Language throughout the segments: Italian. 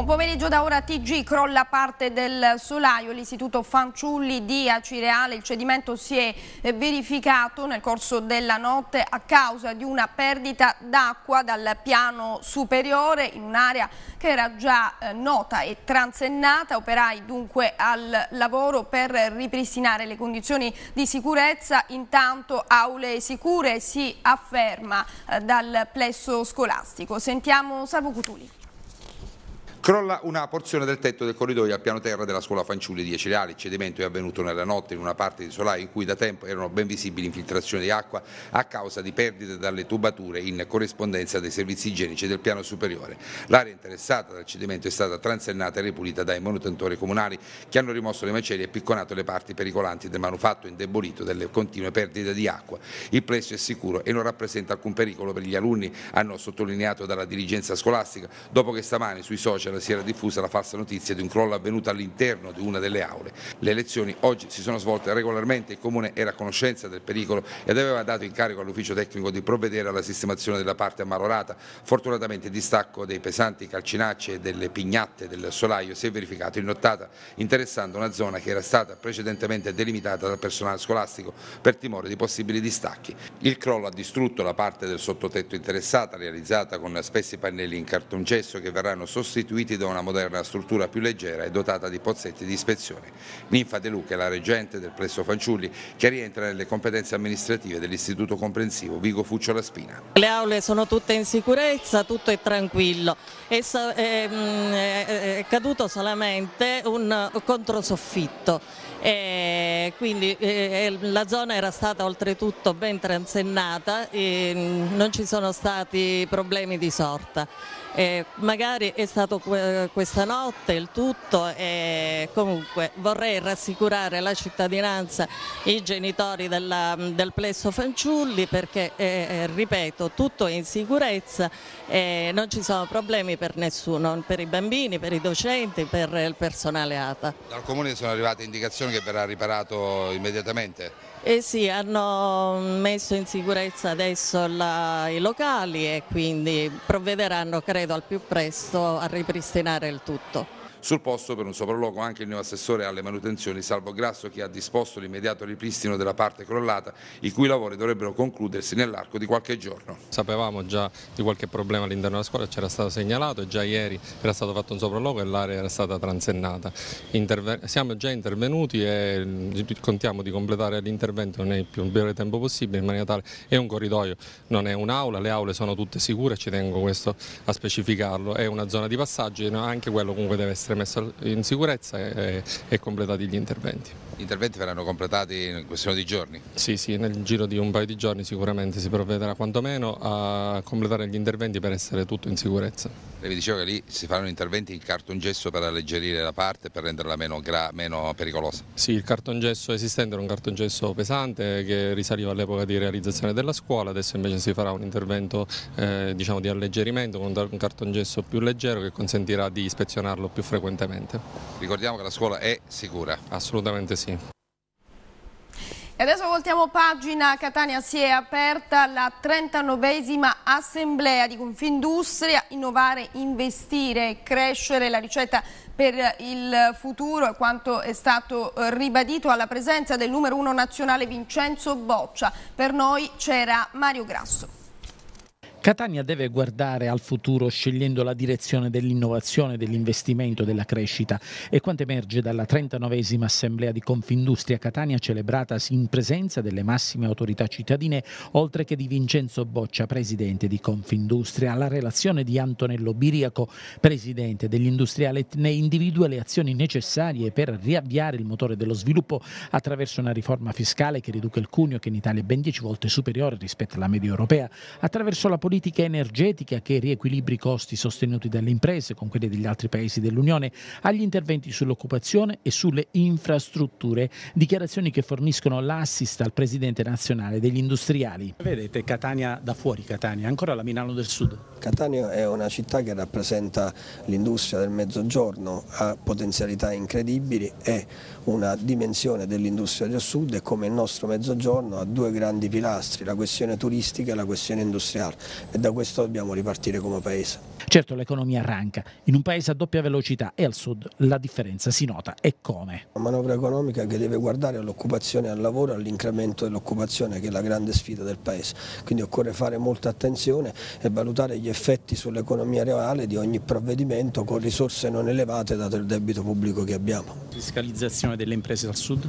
Buon pomeriggio da ora TG, crolla parte del solaio, l'istituto Fanciulli di Acireale, il cedimento si è eh, verificato nel corso della notte a causa di una perdita d'acqua dal piano superiore in un'area che era già eh, nota e transennata, operai dunque al lavoro per ripristinare le condizioni di sicurezza, intanto aule sicure si afferma eh, dal plesso scolastico. Sentiamo Salvo Cutuli. Crolla una porzione del tetto del corridoio al piano terra della scuola Fanciulli di Eceleali. Il cedimento è avvenuto nella notte in una parte di solaio in cui da tempo erano ben visibili infiltrazioni di acqua a causa di perdite dalle tubature in corrispondenza dei servizi igienici del piano superiore. L'area interessata dal cedimento è stata transennata e ripulita dai manutentori comunali che hanno rimosso le macerie e picconato le parti pericolanti del manufatto indebolito dalle continue perdite di acqua. Il plesso è sicuro e non rappresenta alcun pericolo per gli alunni, hanno sottolineato dalla dirigenza scolastica, dopo che stamani sui social c'era, si era diffusa la falsa notizia di un crollo avvenuto all'interno di una delle aule. Le elezioni oggi si sono svolte regolarmente, il Comune era a conoscenza del pericolo ed aveva dato incarico all'ufficio tecnico di provvedere alla sistemazione della parte ammarorata. Fortunatamente il distacco dei pesanti calcinacci e delle pignatte del solaio si è verificato in nottata, interessando una zona che era stata precedentemente delimitata dal personale scolastico per timore di possibili distacchi. Il crollo ha distrutto la parte del sottotetto interessata, realizzata con spessi pannelli in cartongesso che verranno sostituiti seguiti da una moderna struttura più leggera e dotata di pozzetti di ispezione. Ninfa De Luca è la reggente del plesso Fanciulli che rientra nelle competenze amministrative dell'istituto comprensivo Vigo Fuccio La Spina. Le aule sono tutte in sicurezza, tutto è tranquillo. È, mm, è, è caduto solamente un controsoffitto e quindi eh, la zona era stata oltretutto ben transennata, mm, non ci sono stati problemi di sorta. Eh, magari è stato questa notte il tutto e comunque vorrei rassicurare la cittadinanza, i genitori della, del plesso Fanciulli perché eh, eh, ripeto tutto è in sicurezza e non ci sono problemi per nessuno, per i bambini, per i docenti, per il personale ATA. Dal Comune sono arrivate indicazioni che verrà riparato immediatamente? Eh sì, hanno messo in sicurezza adesso la, i locali e quindi provvederanno credo al più presto a ripristinare il tutto. Sul posto per un sopralluogo anche il nuovo assessore alle manutenzioni Salvo Grasso che ha disposto l'immediato ripristino della parte crollata i cui lavori dovrebbero concludersi nell'arco di qualche giorno. Sapevamo già di qualche problema all'interno della scuola, c'era stato segnalato e già ieri era stato fatto un sopralluogo e l'area era stata transennata. Interven siamo già intervenuti e contiamo di completare l'intervento nel più breve tempo possibile in maniera tale è un corridoio, non è un'aula, le aule sono tutte sicure, ci tengo questo a specificarlo, è una zona di passaggio e anche quello comunque deve essere essere messa in sicurezza e, e completati gli interventi. Gli interventi verranno completati in questione di giorni? Sì, sì, nel giro di un paio di giorni sicuramente si provvederà quantomeno a completare gli interventi per essere tutto in sicurezza. Lei mi diceva che lì si faranno interventi in cartongesso per alleggerire la parte, per renderla meno, meno pericolosa? Sì, il cartongesso esistente era un cartongesso pesante che risaliva all'epoca di realizzazione della scuola, adesso invece si farà un intervento eh, diciamo, di alleggerimento con un cartongesso più leggero che consentirà di ispezionarlo più frequentemente frequentemente. Ricordiamo che la scuola è sicura? Assolutamente sì. E adesso voltiamo pagina, Catania si è aperta la 39esima assemblea di Confindustria, innovare, investire, crescere, la ricetta per il futuro e quanto è stato eh, ribadito alla presenza del numero uno nazionale Vincenzo Boccia, per noi c'era Mario Grasso. Catania deve guardare al futuro scegliendo la direzione dell'innovazione, dell'investimento, della crescita e quanto emerge dalla 39esima assemblea di Confindustria Catania celebratasi in presenza delle massime autorità cittadine oltre che di Vincenzo Boccia, presidente di Confindustria, la relazione di Antonello Biriaco, presidente dell'industriale, ne individua le azioni necessarie per riavviare il motore dello sviluppo attraverso una riforma fiscale che riduca il cuneo che in Italia è ben 10 volte superiore rispetto alla media europea, attraverso la politica politica energetica che riequilibri i costi sostenuti dalle imprese con quelli degli altri paesi dell'Unione, agli interventi sull'occupazione e sulle infrastrutture, dichiarazioni che forniscono l'assist al presidente nazionale degli industriali. Vedete Catania da fuori Catania, ancora la Milano del Sud. Catania è una città che rappresenta l'industria del mezzogiorno, ha potenzialità incredibili, è una dimensione dell'industria del sud e come il nostro mezzogiorno ha due grandi pilastri, la questione turistica e la questione industriale e da questo dobbiamo ripartire come paese. Certo l'economia arranca, in un paese a doppia velocità e al sud la differenza si nota e come? Una manovra economica che deve guardare all'occupazione e al lavoro, all'incremento dell'occupazione che è la grande sfida del paese, quindi occorre fare molta attenzione e valutare gli effetti sull'economia reale di ogni provvedimento con risorse non elevate dato il debito pubblico che abbiamo. Fiscalizzazione delle imprese al sud?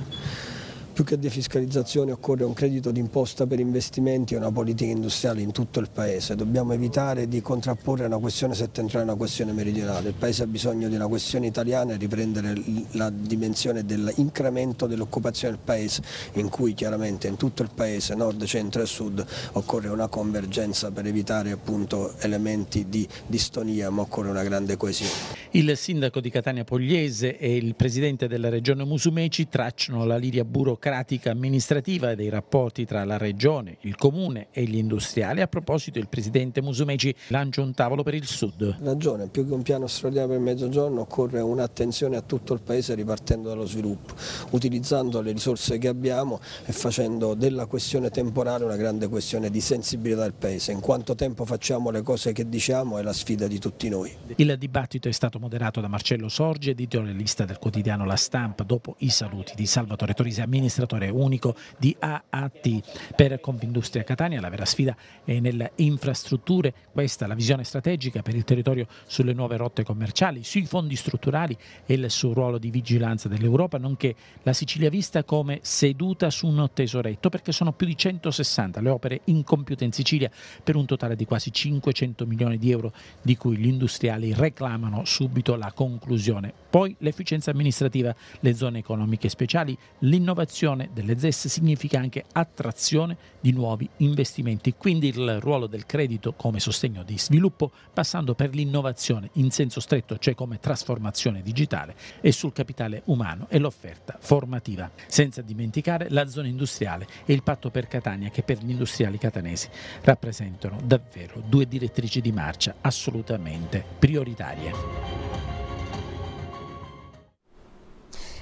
Più che defiscalizzazione occorre un credito d'imposta per investimenti e una politica industriale in tutto il Paese. Dobbiamo evitare di contrapporre una questione settentrionale e una questione meridionale. Il Paese ha bisogno di una questione italiana e riprendere la dimensione dell'incremento dell'occupazione del Paese, in cui chiaramente in tutto il Paese, nord, centro e sud, occorre una convergenza per evitare appunto elementi di distonia, ma occorre una grande coesione. Il sindaco di Catania Pogliese e il presidente della regione Musumeci tracciano la linea burocratica burocratica amministrativa dei rapporti tra la regione, il comune e gli industriali. A proposito il presidente Musumeci lancia un tavolo per il sud. Ragione, più che un piano straordinario per il mezzogiorno occorre un'attenzione a tutto il paese ripartendo dallo sviluppo, utilizzando le risorse che abbiamo e facendo della questione temporale una grande questione di sensibilità del paese. In quanto tempo facciamo le cose che diciamo è la sfida di tutti noi. Il dibattito è stato moderato da Marcello Sorge, editorialista del quotidiano La Stampa, dopo i saluti di Salvatore Torisi, amministratore amministratore unico di AAT. Per Confindustria Catania la vera sfida è nelle infrastrutture, questa la visione strategica per il territorio sulle nuove rotte commerciali, sui fondi strutturali e il suo ruolo di vigilanza dell'Europa, nonché la Sicilia vista come seduta su un tesoretto, perché sono più di 160 le opere incompiute in Sicilia per un totale di quasi 500 milioni di euro di cui gli industriali reclamano subito la conclusione. Poi l'efficienza amministrativa, le zone economiche speciali, l'innovazione riduzione delle ZES significa anche attrazione di nuovi investimenti, quindi il ruolo del credito come sostegno di sviluppo passando per l'innovazione in senso stretto, cioè come trasformazione digitale e sul capitale umano e l'offerta formativa, senza dimenticare la zona industriale e il patto per Catania che per gli industriali catanesi rappresentano davvero due direttrici di marcia assolutamente prioritarie.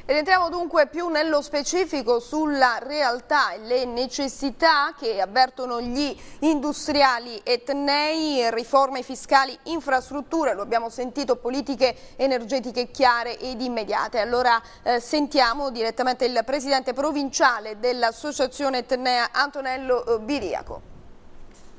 Ed entriamo dunque più nello specifico sulla realtà e le necessità che avvertono gli industriali etnei, riforme fiscali, infrastrutture, lo abbiamo sentito, politiche energetiche chiare ed immediate. Allora eh, sentiamo direttamente il presidente provinciale dell'associazione etnea Antonello Biriaco.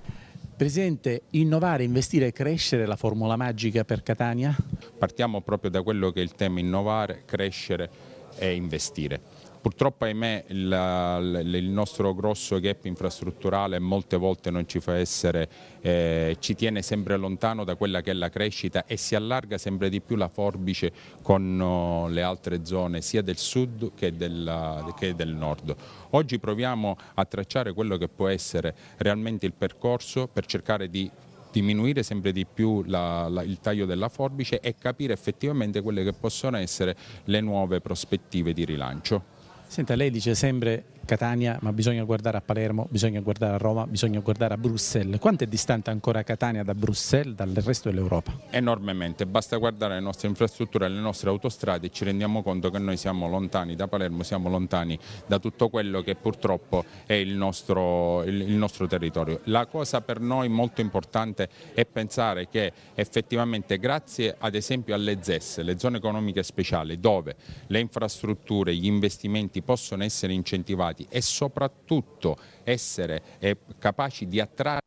Eh, presidente, innovare, investire e crescere la formula magica per Catania? Partiamo proprio da quello che è il tema innovare, crescere è investire. Purtroppo, ahimè, il, il, nostro grosso gap infrastrutturale molte volte non ci fa essere, eh, ci tiene sempre lontano da quella che è la crescita e si allarga sempre di più la forbice con oh, le altre zone sia del sud che, della, che del nord. Oggi proviamo a tracciare quello che può essere realmente il percorso per cercare di diminuire sempre di più la, la, il taglio della forbice e capire effettivamente quelle che possono essere le nuove prospettive di rilancio. Senta, lei dice sempre Catania, ma bisogna guardare a Palermo, bisogna guardare a Roma, bisogna guardare a Bruxelles. Quanto è distante ancora Catania da Bruxelles, dal resto dell'Europa? Enormemente, basta guardare le nostre infrastrutture, le nostre autostrade e ci rendiamo conto che noi siamo lontani da Palermo, siamo lontani da tutto quello che purtroppo è il nostro, il, il nostro territorio. La cosa per noi molto importante è pensare che effettivamente grazie ad esempio alle ZES, le zone economiche speciali, dove le infrastrutture, gli investimenti possono essere incentivati, preparati e soprattutto essere eh, capaci di attrarre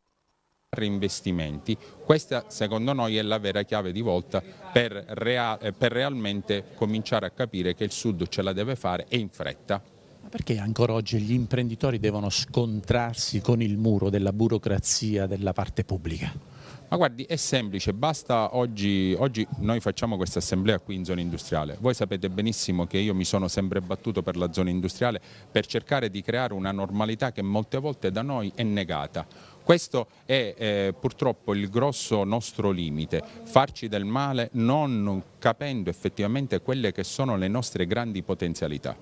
investimenti. Questa secondo noi è la vera chiave di volta per, real eh, per realmente cominciare a capire che il Sud ce la deve fare e in fretta. Ma perché ancora oggi gli imprenditori devono scontrarsi con il muro della burocrazia della parte pubblica? Ma guardi, è semplice, basta oggi, oggi noi facciamo questa assemblea qui in zona industriale. Voi sapete benissimo che io mi sono sempre battuto per la zona industriale per cercare di creare una normalità che molte volte da noi è negata. Questo è eh, purtroppo il grosso nostro limite, farci del male non capendo effettivamente quelle che sono le nostre grandi potenzialità.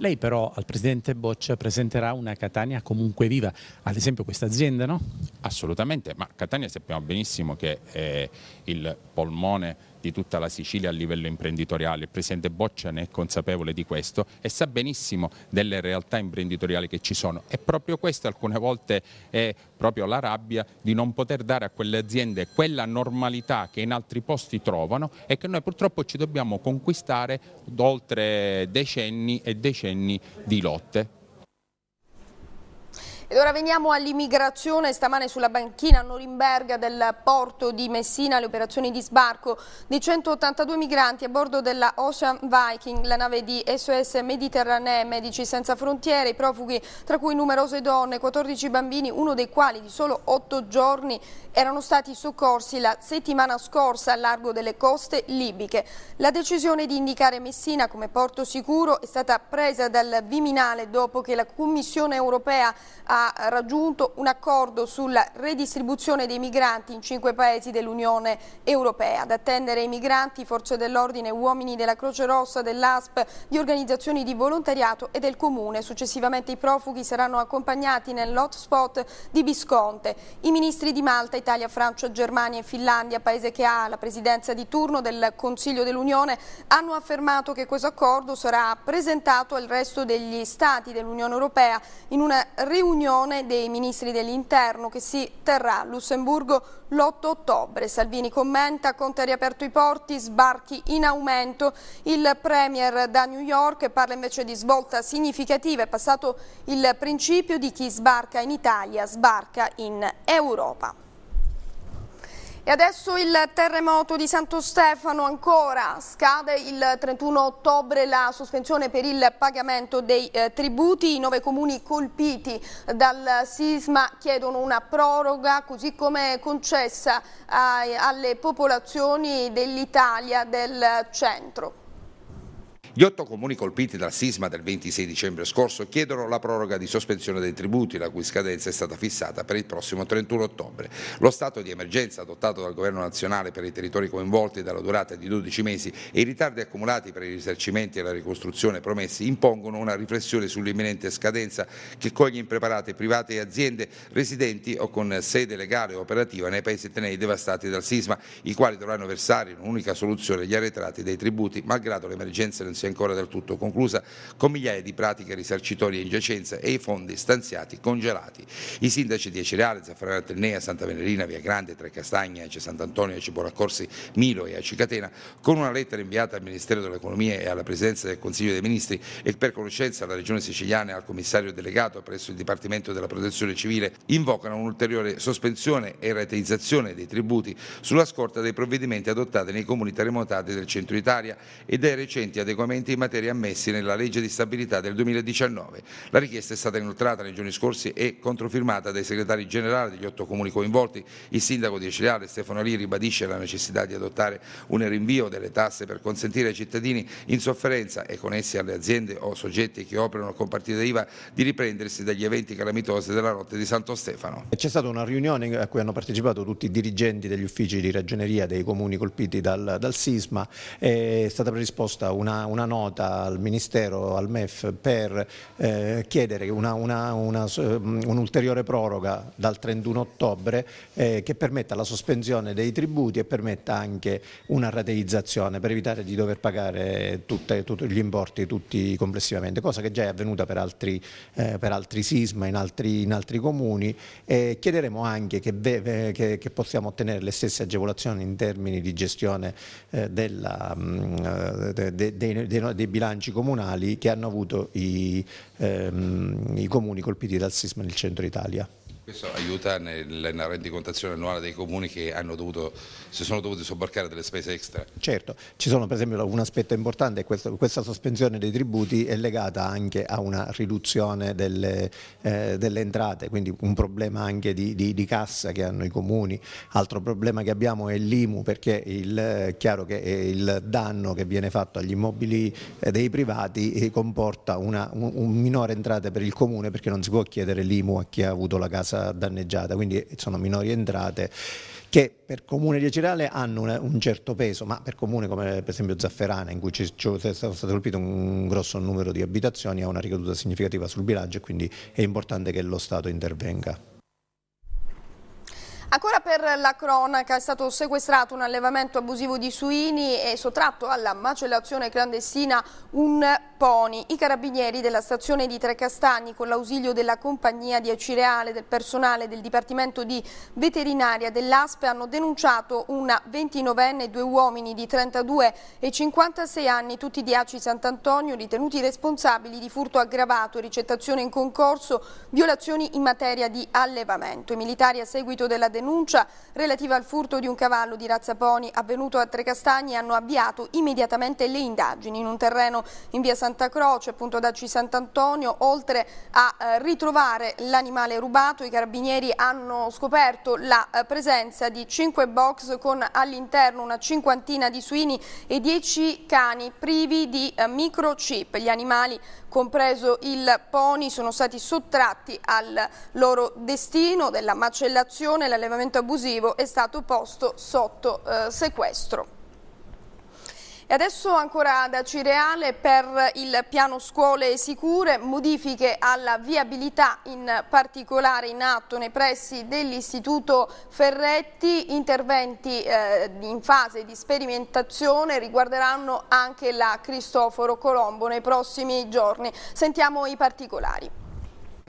Lei però al presidente Boccia presenterà una Catania comunque viva, ad esempio questa azienda, no? Assolutamente, ma Catania sappiamo benissimo che è il polmone di tutta la Sicilia a livello imprenditoriale. Il Presidente Boccia ne è consapevole di questo e sa benissimo delle realtà imprenditoriali che ci sono e proprio questo alcune volte è proprio la rabbia di non poter dare a quelle aziende quella normalità che in altri posti trovano e che noi purtroppo ci dobbiamo conquistare oltre decenni e decenni di lotte ed ora veniamo all'immigrazione. Stamane sulla banchina a Norimberga del porto di Messina le operazioni di sbarco di 182 migranti a bordo della Ocean Viking, la nave di SOS Mediterranee, Medici Senza Frontiere, i profughi tra cui numerose donne, 14 bambini, uno dei quali di solo 8 giorni erano stati soccorsi la settimana scorsa a largo delle coste libiche. La decisione di indicare Messina come porto sicuro è stata presa dal Viminale dopo che la Commissione europea ha ha raggiunto un accordo sulla redistribuzione dei migranti in cinque paesi dell'Unione Europea. Ad attendere i migranti, forze dell'ordine, uomini della Croce Rossa, dell'ASP, di organizzazioni di volontariato e del Comune. Successivamente i profughi saranno accompagnati nell'hotspot di Bisconte. I ministri di Malta, Italia, Francia, Germania e Finlandia, paese che ha la presidenza di turno del Consiglio dell'Unione, hanno affermato che questo accordo sarà presentato al resto degli Stati dell'Unione Europea in una riunione riunione dei ministri dell'interno che si terrà a Lussemburgo l'8 ottobre. Salvini commenta, Conte ha riaperto i porti, sbarchi in aumento. Il Premier da New York parla invece di svolta significativa. È passato il principio di chi sbarca in Italia, sbarca in Europa. E adesso il terremoto di Santo Stefano ancora scade il 31 ottobre la sospensione per il pagamento dei eh, tributi. I nove comuni colpiti dal sisma chiedono una proroga così come concessa eh, alle popolazioni dell'Italia del centro. Gli otto comuni colpiti dal sisma del 26 dicembre scorso chiedono la proroga di sospensione dei tributi, la cui scadenza è stata fissata per il prossimo 31 ottobre. Lo stato di emergenza adottato dal Governo nazionale per i territori coinvolti dalla durata di 12 mesi e i ritardi accumulati per i risarcimenti e la ricostruzione promessi impongono una riflessione sull'imminente scadenza che coglie impreparate private e aziende residenti o con sede legale o operativa nei paesi tenei devastati dal sisma, i quali dovranno versare in un'unica soluzione gli arretrati dei tributi, malgrado l'emergenza non sia ancora del tutto conclusa, con migliaia di pratiche risarcitorie in giacenza e i fondi stanziati congelati. I sindaci di Acireale, Zaffarana Tennea, Santa Venerina, Via Grande, Trecastagna, Ace Sant'Antonio, Ace Boraccorsi, Milo e Ace Catena, con una lettera inviata al Ministero dell'Economia e alla Presidenza del Consiglio dei Ministri e per conoscenza alla Regione Siciliana e al Commissario delegato presso il Dipartimento della Protezione Civile, invocano un'ulteriore sospensione e rateizzazione dei tributi sulla scorta dei provvedimenti adottati nei comuni terremotati del centro Italia e dai recenti adeguamenti regolamenti in materia ammessi nella legge di stabilità del 2019. La richiesta è stata inoltrata nei giorni scorsi e controfirmata dai segretari generali degli otto comuni coinvolti. Il sindaco di Cereale Stefano Lì ribadisce la necessità di adottare un rinvio delle tasse per consentire ai cittadini in sofferenza e con essi alle aziende o soggetti che operano con partita IVA di riprendersi dagli eventi calamitosi della rotta di Santo Stefano. C'è stata una riunione a cui hanno partecipato tutti i dirigenti degli uffici di ragioneria dei comuni colpiti dal, dal sisma. È stata predisposta una, una una nota al Ministero, al MEF, per eh, chiedere una, una, eh, un'ulteriore proroga dal 31 ottobre eh, che permetta la sospensione dei tributi e permetta anche una rateizzazione per evitare di dover pagare tutte, tutti gli importi tutti complessivamente, cosa che già è avvenuta per altri, eh, per altri sisma in altri, in altri comuni. E chiederemo anche che, ve, che, che, possiamo ottenere le stesse agevolazioni in termini di gestione eh, della, mm, eh, de, de, de, dei, dei bilanci comunali che hanno avuto i, ehm, i comuni colpiti dal sisma nel centro Italia. Questo aiuta nella rendicontazione annuale dei comuni che dovuto, si sono dovuti sobbarcare delle spese extra. Certo, ci sono per esempio un aspetto importante, questo, questa sospensione dei tributi è legata anche a una riduzione delle, eh, delle entrate, quindi un problema anche di, di, di, cassa che hanno i comuni. Altro problema che abbiamo è l'IMU perché il, è chiaro che eh, il danno che viene fatto agli immobili eh, dei privati eh, comporta una, un, un minore entrate per il comune perché non si può chiedere l'IMU a chi ha avuto la casa casa danneggiata, quindi sono minori entrate che per comune di Riacerale hanno un, un, certo peso, ma per comune come per esempio Zafferana, in cui ci, ci è stato colpito un grosso numero di abitazioni, ha una ricaduta significativa sul bilancio e quindi è importante che lo Stato intervenga. Ancora per la cronaca è stato sequestrato un allevamento abusivo di suini e sottratto alla macellazione clandestina un pony. I carabinieri della stazione di Trecastagni con l'ausilio della compagnia di Acireale del personale del Dipartimento di Veterinaria dell'ASPE hanno denunciato una 29enne e due uomini di 32 e 56 anni, tutti di Aci Sant'Antonio, ritenuti responsabili di furto aggravato, ricettazione in concorso, violazioni in materia di allevamento. I militari a seguito della denuncia relativa al furto di un cavallo di razza pony avvenuto a Trecastagni hanno avviato immediatamente le indagini in un terreno in via Santa Croce, appunto da C. Sant'Antonio, oltre a eh, ritrovare l'animale rubato, i carabinieri hanno scoperto la eh, presenza di 5 box con all'interno una cinquantina di suini e 10 cani privi di eh, microchip. Gli animali compreso il pony, sono stati sottratti al loro destino della macellazione, l'allevamento abusivo è stato posto sotto eh, sequestro. E adesso ancora da Cireale per il piano scuole sicure, modifiche alla viabilità in particolare in atto nei pressi dell'Istituto Ferretti, interventi eh, in fase di sperimentazione riguarderanno anche la Cristoforo Colombo nei prossimi giorni. Sentiamo i particolari.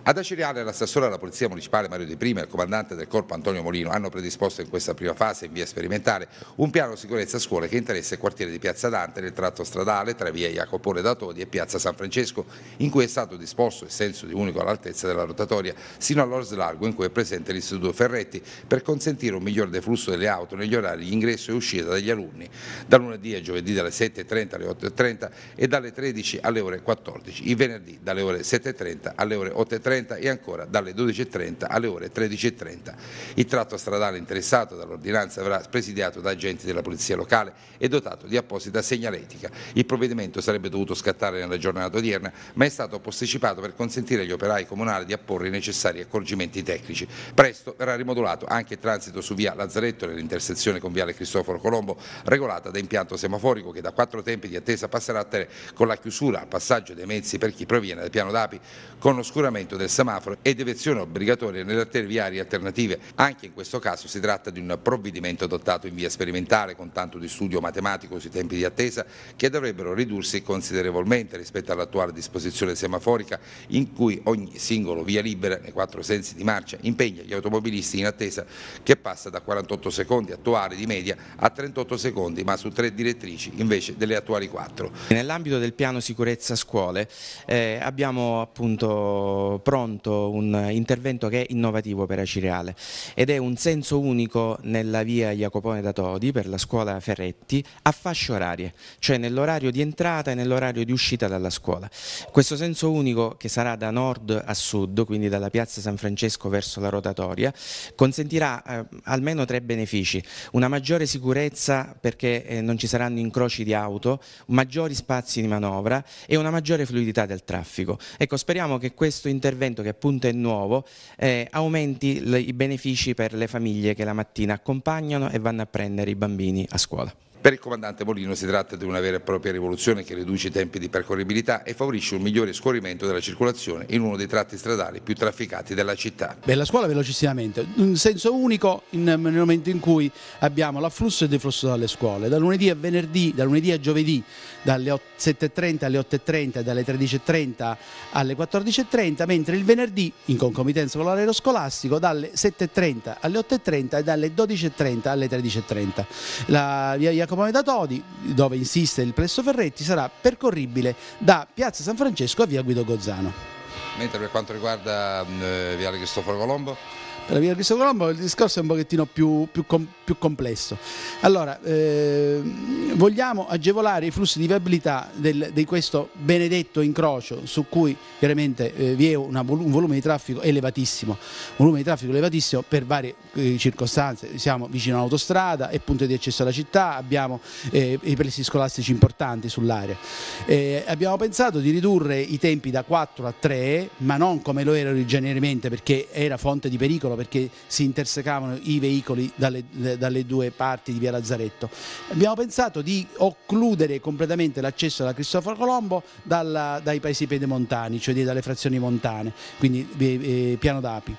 Ad Acireale l'assessore alla Polizia Municipale Mario De Prima e il comandante del corpo Antonio Molino hanno predisposto in questa prima fase, in via sperimentale, un piano sicurezza scuole che interessa il quartiere di Piazza Dante nel tratto stradale tra via Jacopone da Todi e Piazza San Francesco, in cui è stato disposto il senso di unico all'altezza della rotatoria sino all'Ors Largo in cui è presente l'Istituto Ferretti per consentire un miglior deflusso delle auto negli orari di ingresso e uscita degli alunni, da lunedì a giovedì dalle 7.30 alle 8.30 e dalle 13 alle ore 14, il venerdì dalle ore 7.30 alle ore 8.30 14.30 e ancora dalle 12.30 alle ore 13.30. Il tratto stradale interessato dall'ordinanza verrà presidiato da agenti della Polizia Locale e dotato di apposita segnaletica. Il provvedimento sarebbe dovuto scattare nella giornata odierna, ma è stato posticipato per consentire agli operai comunali di apporre i necessari accorgimenti tecnici. Presto verrà rimodulato anche il transito su via Lazzaretto nell'intersezione con viale Cristoforo Colombo, regolata da impianto semaforico che da quattro tempi di attesa passerà a tre con la chiusura al passaggio dei mezzi per chi proviene dal piano d'Api con oscuramento del semaforo e deviazione obbligatoria nelle arterie viarie alternative. Anche in questo caso si tratta di un provvedimento adottato in via sperimentale con tanto di studio matematico sui tempi di attesa che dovrebbero ridursi considerevolmente rispetto all'attuale disposizione semaforica in cui ogni singolo via libera nei quattro sensi di marcia impegna gli automobilisti in attesa che passa da 48 secondi attuali di media a 38 secondi ma su tre direttrici invece delle attuali quattro. Nell'ambito del piano sicurezza scuole eh, abbiamo appunto pronto un intervento che è innovativo per Acireale ed è un senso unico nella via Jacopone da Todi per la scuola Ferretti a fasce orarie, cioè nell'orario di entrata e nell'orario di uscita dalla scuola. Questo senso unico che sarà da nord a sud, quindi dalla piazza San Francesco verso la rotatoria, consentirà eh, almeno tre benefici, una maggiore sicurezza perché eh, non ci saranno incroci di auto, maggiori spazi di manovra e una maggiore fluidità del traffico. Ecco, speriamo che questo intervento intervento che appunto è nuovo eh, aumenti le, i benefici per le famiglie che la mattina accompagnano e vanno a prendere i bambini a scuola. Per il comandante Molino si tratta di una vera e propria rivoluzione che riduce i tempi di percorribilità e favorisce un migliore scorrimento della circolazione in uno dei tratti stradali più trafficati della città. Beh, la scuola velocissimamente, in senso unico in, nel momento in cui abbiamo l'afflusso e il deflusso dalle scuole, da lunedì a venerdì, da lunedì a giovedì, dalle 7.30 alle 8.30, e dalle 13.30 alle 14.30, mentre il venerdì, in concomitenza con l'orario scolastico, dalle 7.30 alle 8.30 e dalle 12.30 alle 13.30. La via Comune da Todi, dove insiste il Plesso Ferretti, sarà percorribile da Piazza San Francesco a Via Guido Gozzano. Mentre per quanto riguarda eh, Viale Cristoforo Colombo, della vita di Cristo Colombo, il discorso è un pochettino più, più, com, più complesso. Allora, eh, vogliamo agevolare i flussi di viabilità del, di questo benedetto incrocio su cui chiaramente eh, vi è una, un volume di traffico elevatissimo, volume di traffico elevatissimo per varie eh, circostanze, siamo vicino all'autostrada, è punto di accesso alla città, abbiamo eh, i prezzi scolastici importanti sull'area. Eh, abbiamo pensato di ridurre i tempi da 4 a 3, ma non come lo era originariamente perché era fonte di pericolo perché si intersecavano i veicoli dalle, dalle due parti di via Lazzaretto. Abbiamo pensato di occludere completamente l'accesso alla Cristoforo Colombo dalla, dai paesi pedemontani, cioè dalle frazioni montane, quindi eh, eh, Piano d'Api.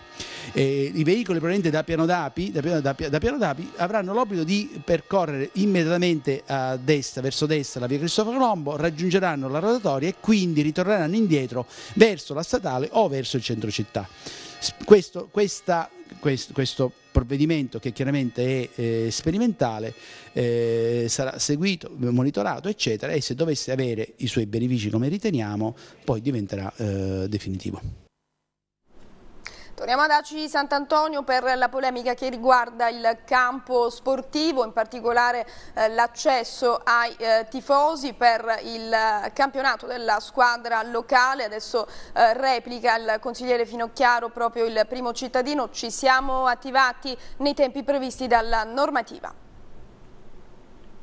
Eh, I veicoli provenienti da Piano d'Api, da Piano, da, da Piano d'Api avranno l'obbligo di percorrere immediatamente a destra, verso destra, la via Cristoforo Colombo, raggiungeranno la rotatoria e quindi ritorneranno indietro verso la statale o verso il centro città. Questo, questa, questo, questo provvedimento che chiaramente è eh, sperimentale eh, sarà seguito, monitorato eccetera e se dovesse avere i suoi benefici come riteniamo poi diventerà eh, definitivo. Torniamo ad Aci Sant'Antonio per la polemica che riguarda il campo sportivo, in particolare eh, l'accesso ai eh, tifosi per il eh, campionato della squadra locale. Adesso eh, replica il consigliere Finocchiaro, proprio il primo cittadino. Ci siamo attivati nei tempi previsti dalla normativa.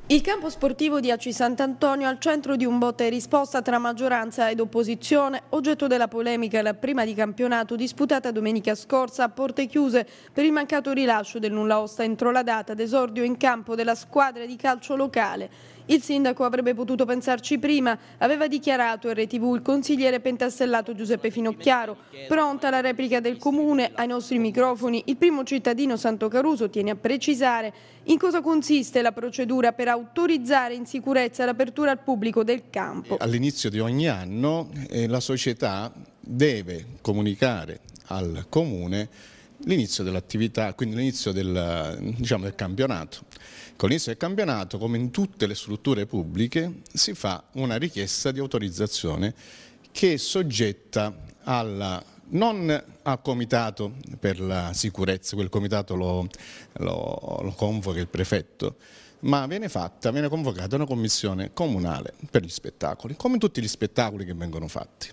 Il campo sportivo di Aci Sant'Antonio al centro di un botta e risposta tra maggioranza ed opposizione, oggetto della polemica la prima di campionato disputata domenica scorsa a porte chiuse per il mancato rilascio del nulla osta entro la data d'esordio in campo della squadra di calcio locale. Il sindaco avrebbe potuto pensarci prima, aveva dichiarato RTV il consigliere pentastellato Giuseppe Finocchiaro. Pronta la replica del comune, ai nostri microfoni il primo cittadino Santo Caruso tiene a precisare in cosa consiste la procedura per autorizzare in sicurezza l'apertura al pubblico del campo. Eh, all'inizio di ogni anno eh, la società deve comunicare al comune l'inizio dell'attività, quindi l'inizio del, diciamo, del campionato. Con l'inizio del campionato, come in tutte le strutture pubbliche, si fa una richiesta di autorizzazione che è soggetta alla non al comitato per la sicurezza, quel comitato lo, lo, lo, convoca il prefetto, ma viene fatta, viene convocata una commissione comunale per gli spettacoli, come tutti gli spettacoli che vengono fatti.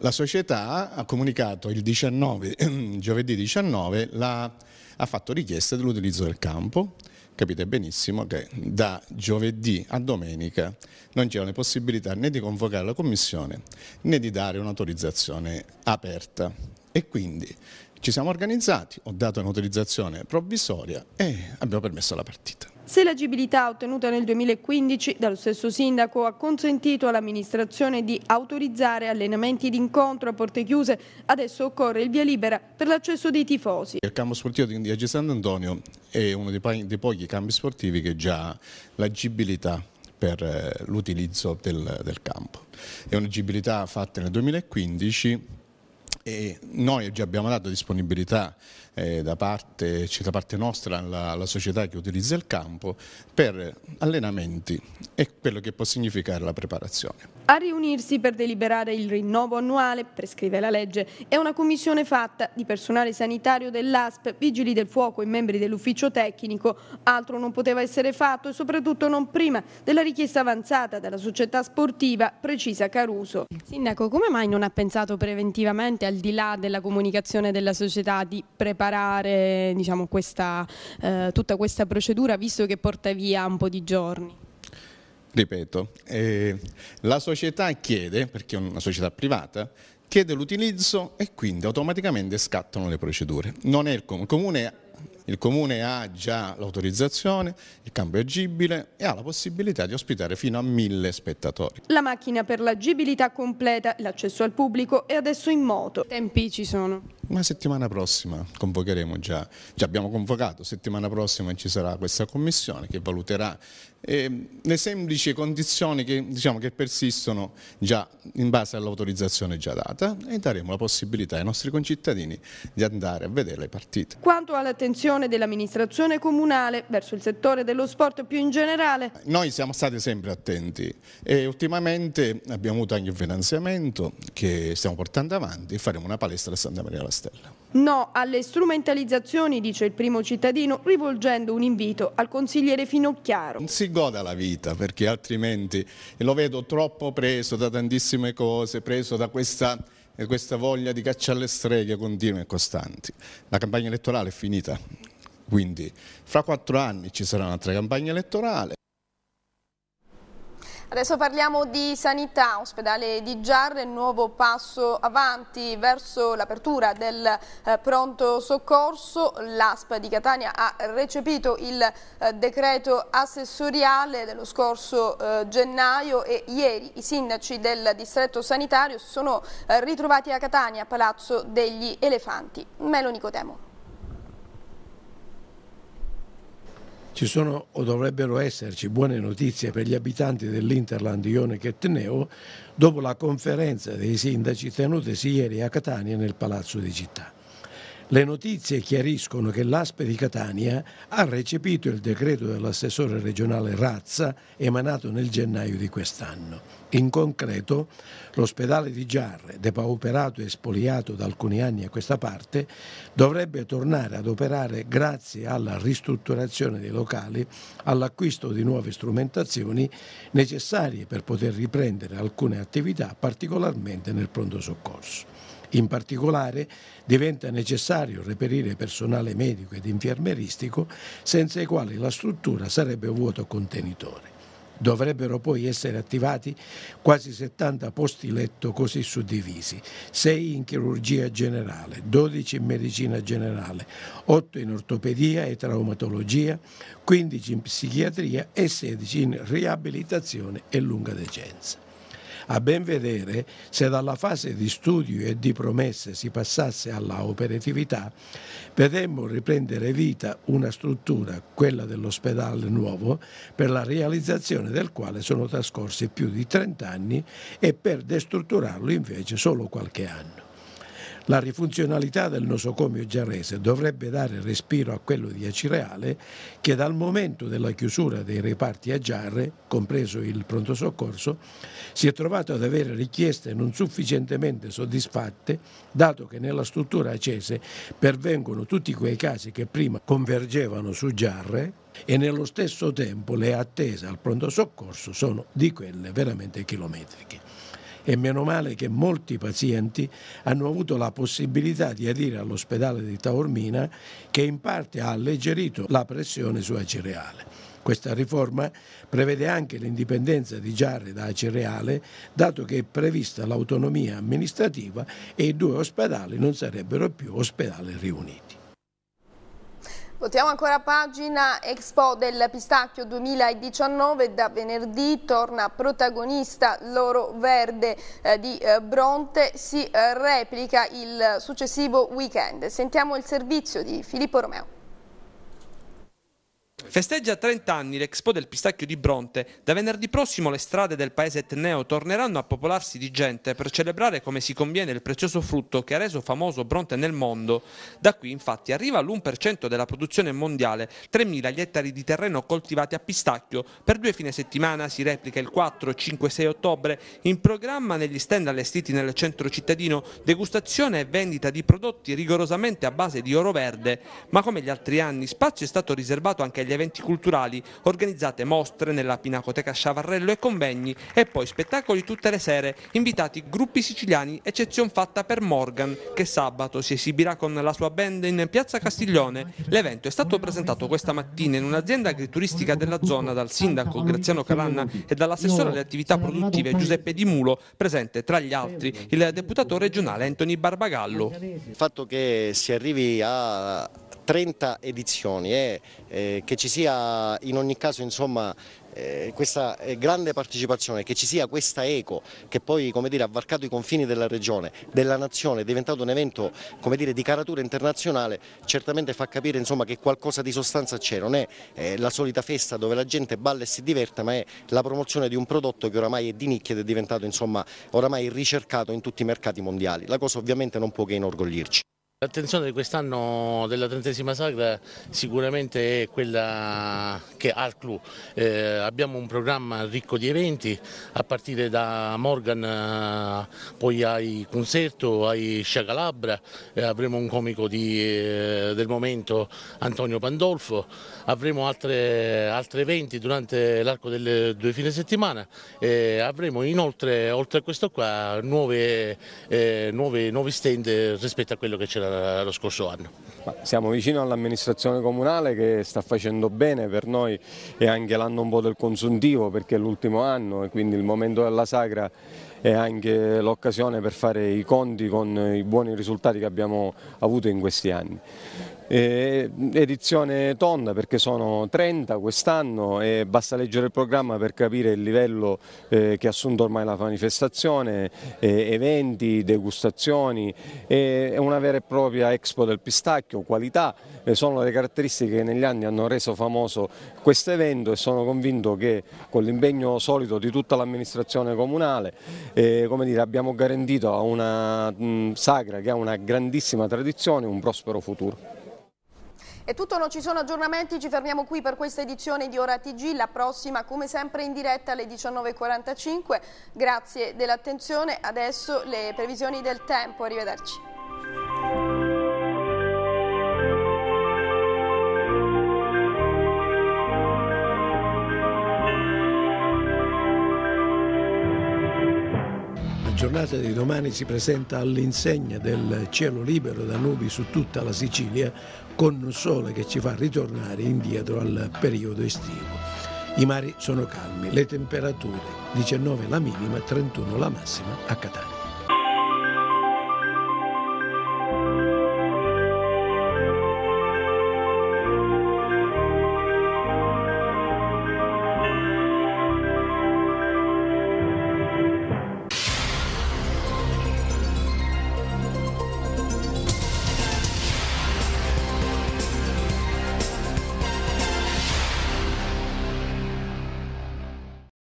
La società ha comunicato il 19, giovedì 19, la, ha fatto richiesta dell'utilizzo del campo, capite benissimo che da giovedì a domenica non c'erano possibilità né di convocare la commissione né di dare un'autorizzazione aperta e quindi ci siamo organizzati, ho dato un'autorizzazione provvisoria e abbiamo permesso la partita. Se l'agibilità ottenuta nel 2015 dallo stesso sindaco ha consentito all'amministrazione di autorizzare allenamenti d'incontro a porte chiuse, adesso occorre il via libera per l'accesso dei tifosi. Il campo sportivo di Agi Sant'Antonio è uno dei, dei pochi campi sportivi che già ha l'agibilità per eh, l'utilizzo del, del campo. È un'agibilità fatta nel 2015 e noi già abbiamo dato disponibilità eh, da, parte, da, parte, nostra la, la società che utilizza il campo per allenamenti e quello che può significare la preparazione. A riunirsi per deliberare il rinnovo annuale, prescrive la legge, è una commissione fatta di personale sanitario dell'ASP, vigili del fuoco e membri dell'ufficio tecnico. Altro non poteva essere fatto e soprattutto non prima della richiesta avanzata dalla società sportiva, precisa Caruso. Sindaco, come mai non ha pensato preventivamente, al di là della comunicazione della società, di preparare preparare diciamo, questa, eh, tutta questa procedura visto che porta via un po' di giorni? Ripeto, eh, la società chiede, perché è una società privata, chiede l'utilizzo e quindi automaticamente scattano le procedure. Non è il comune, il comune il comune ha già l'autorizzazione, il campo è agibile e ha la possibilità di ospitare fino a mille spettatori. La macchina per l'agibilità completa, l'accesso al pubblico è adesso in moto. I Tempi ci sono? Ma settimana prossima convocheremo già, già abbiamo convocato, settimana prossima ci sarà questa commissione che valuterà eh, le semplici condizioni che, diciamo, che persistono già in base all'autorizzazione già data e daremo la possibilità ai nostri concittadini di andare a vedere le partite. Quanto all'attenzione dell'amministrazione comunale verso il settore dello sport più in generale? Noi siamo stati sempre attenti e ultimamente abbiamo avuto anche un finanziamento che stiamo portando avanti e faremo una palestra a Santa Maria la Stella. No alle strumentalizzazioni, dice il primo cittadino, rivolgendo un invito al consigliere Finocchiaro. Non si goda la vita perché altrimenti lo vedo troppo preso da tantissime cose, preso da questa, eh, questa voglia di caccia alle streghe continue e costanti. La campagna elettorale è finita, quindi fra quattro anni ci sarà un'altra campagna elettorale. Adesso parliamo di sanità, ospedale di Giarre, nuovo passo avanti verso l'apertura del eh, pronto soccorso. L'ASP di Catania ha recepito il eh, decreto assessoriale dello scorso eh, gennaio e ieri i sindaci del distretto sanitario si sono eh, ritrovati a Catania, Palazzo degli Elefanti. Melo Nicotemo. Ci sono o dovrebbero esserci buone notizie per gli abitanti dell'Interland Ione e Teneo dopo la conferenza dei sindaci tenutasi ieri a Catania nel Palazzo di Città. Le notizie chiariscono che l'ASPE di Catania ha recepito il decreto dell'assessore regionale Razza emanato nel gennaio di quest'anno in concreto, l'ospedale di Giarre, depauperato e spoliato da alcuni anni a questa parte, dovrebbe tornare ad operare grazie alla ristrutturazione dei locali, all'acquisto di nuove strumentazioni necessarie per poter riprendere alcune attività, particolarmente nel pronto soccorso. In particolare diventa necessario reperire personale medico ed infermeristico senza i quali la struttura sarebbe vuoto contenitore. Dovrebbero poi essere attivati quasi 70 posti letto così suddivisi, 6 in chirurgia generale, 12 in medicina generale, 8 in ortopedia e traumatologia, 15 in psichiatria e 16 in riabilitazione e lunga decenza. A ben vedere, se dalla fase di studio e di promesse si passasse alla operatività, vedemmo riprendere vita una struttura, quella dell'ospedale nuovo, per la realizzazione del quale sono trascorsi più di 30 anni e per destrutturarlo invece solo qualche anno. La rifunzionalità del nosocomio Giarrese dovrebbe dare respiro a quello di Acireale che dal momento della chiusura dei reparti a Giarre, compreso il pronto soccorso, si è trovato ad avere richieste non sufficientemente soddisfatte dato che nella struttura acese pervengono tutti quei casi che prima convergevano su Giarre e nello stesso tempo le attese al pronto soccorso sono di quelle veramente chilometriche e meno male che molti pazienti hanno avuto la possibilità di adire all'ospedale di Taormina che in parte ha alleggerito la pressione su Acereale. Questa riforma prevede anche l'indipendenza di Giarre da Acereale, dato che è prevista l'autonomia amministrativa e i due ospedali non sarebbero più ospedali riuniti. Votiamo ancora pagina Expo del Pistacchio 2019, da venerdì torna protagonista l'oro verde eh, di eh, Bronte, si eh, replica il successivo weekend. Sentiamo il servizio di Filippo Romeo. Festeggia 30 anni l'Expo del Pistacchio di Bronte. Da venerdì prossimo le strade del paese etneo torneranno a popolarsi di gente per celebrare come si conviene il prezioso frutto che ha reso famoso Bronte nel mondo. Da qui infatti arriva l'1% della produzione mondiale, 3.000 gli ettari di terreno coltivati a pistacchio. Per due fine settimana si replica il 4, 5 6 ottobre. In programma negli stand allestiti nel centro cittadino degustazione e vendita di prodotti rigorosamente a base di oro verde. Ma come gli altri anni spazio è stato riservato anche agli eventi eventi culturali, organizzate mostre nella Pinacoteca Sciavarrello e convegni e poi spettacoli tutte le sere, invitati gruppi siciliani, eccezion fatta per Morgan, che sabato si esibirà con la sua band in Piazza Castiglione. L'evento è stato presentato questa mattina in un'azienda agrituristica della zona dal sindaco Graziano Calanna e dall'assessore alle attività produttive Giuseppe Di Mulo, presente tra gli altri il deputato regionale Anthony Barbagallo. Il fatto che si arrivi a 30 edizioni e eh, eh, che ci ci sia in ogni caso insomma, eh, questa eh, grande partecipazione, che ci sia questa eco che poi dire, ha varcato i confini della regione, della nazione, è diventato un evento dire, di caratura internazionale, certamente fa capire insomma, che qualcosa di sostanza c'è, non è eh, la solita festa dove la gente balla e si diverta, ma è la promozione di un prodotto che oramai è di nicchia ed è diventato insomma, oramai ricercato in tutti i mercati mondiali. La cosa ovviamente non può che inorgoglirci. L'attenzione di quest'anno della trentesima sagra sicuramente è quella che ha il clou. Eh, abbiamo un programma ricco di eventi a partire da Morgan, eh, poi ai Concerto, ai Sciacalabra, eh, avremo un comico di, eh, del momento Antonio Pandolfo, avremo altre, altri eventi durante l'arco delle due fine settimana, e eh, avremo inoltre oltre a questo qua nuove, eh, nuove, nuovi stand rispetto a quello che c'era eh, lo scorso anno. Siamo vicino all'amministrazione comunale che sta facendo bene per noi e anche l'anno un po' del consuntivo perché è l'ultimo anno e quindi il momento della sagra è anche l'occasione per fare i conti con i buoni risultati che abbiamo avuto in questi anni. Eh, edizione tonda perché sono 30 quest'anno e basta leggere il programma per capire il livello eh, che ha assunto ormai la manifestazione, eh, eventi, degustazioni, è una vera e propria expo del pistacchio, qualità, sono le caratteristiche che negli anni hanno reso famoso questo evento e sono convinto che con l'impegno solito di tutta l'amministrazione comunale dire, abbiamo garantito a una mh, mm, sagra che ha una grandissima tradizione un prospero futuro. È tutto, non ci sono aggiornamenti, ci fermiamo qui per questa edizione di Ora TG, la prossima come sempre in diretta alle 19.45. Grazie dell'attenzione, adesso le previsioni del tempo, arrivederci. giornata di domani si presenta all'insegna del cielo libero da nubi su tutta la Sicilia con un sole che ci fa ritornare indietro al periodo estivo. I mari sono calmi, le temperature 19 la minima, 31 la massima a Catania.